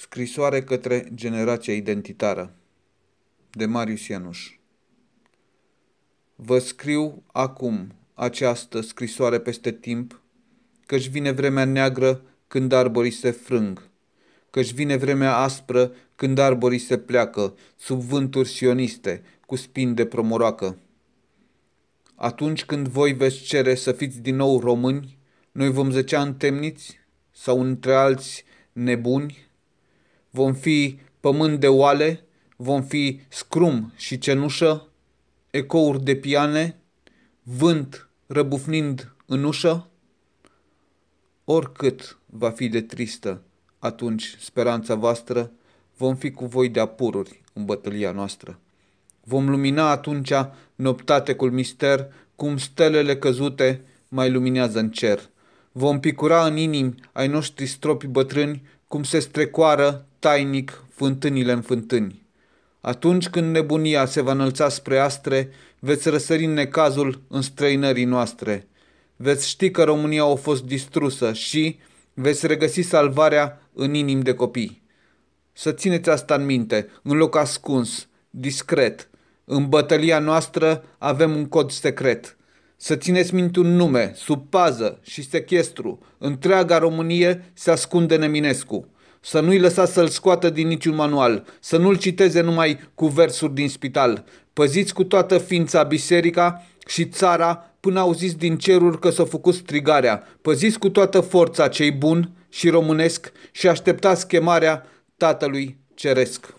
Scrisoare către generația identitară de Marius Ianuș Vă scriu acum această scrisoare peste timp, căci vine vremea neagră când arborii se frâng, căci vine vremea aspră când arborii se pleacă, sub vânturi sioniste, cu spin de promoroacă. Atunci când voi veți cere să fiți din nou români, noi vom zăcea întemniți sau între alți nebuni? vom fi pământ de oale, vom fi scrum și cenușă, ecouri de piane, vânt răbufnind în ușă? Oricât va fi de tristă atunci speranța voastră, vom fi cu voi de apururi în bătălia noastră. Vom lumina atunci noptate cu mister, cum stelele căzute mai luminează în cer. Vom picura în inimi ai noștri stropi bătrâni, cum se strecoară tainic fântânile în fântâni. Atunci când nebunia se va înălța spre astre, veți răsări în necazul înstrăinării noastre. Veți ști că România a fost distrusă și veți regăsi salvarea în inim de copii. Să țineți asta în minte, în loc ascuns, discret. În bătălia noastră avem un cod secret. Să țineți minte un nume, sub pază și sechestru. Întreaga Românie se ascunde în Eminescu. Să nu-i lăsați să-l scoată din niciun manual, să nu-l citeze numai cu versuri din spital. Păziți cu toată ființa biserica și țara până auziți din ceruri că s-a făcut strigarea. Păziți cu toată forța cei buni și românesc și așteptați chemarea Tatălui Ceresc.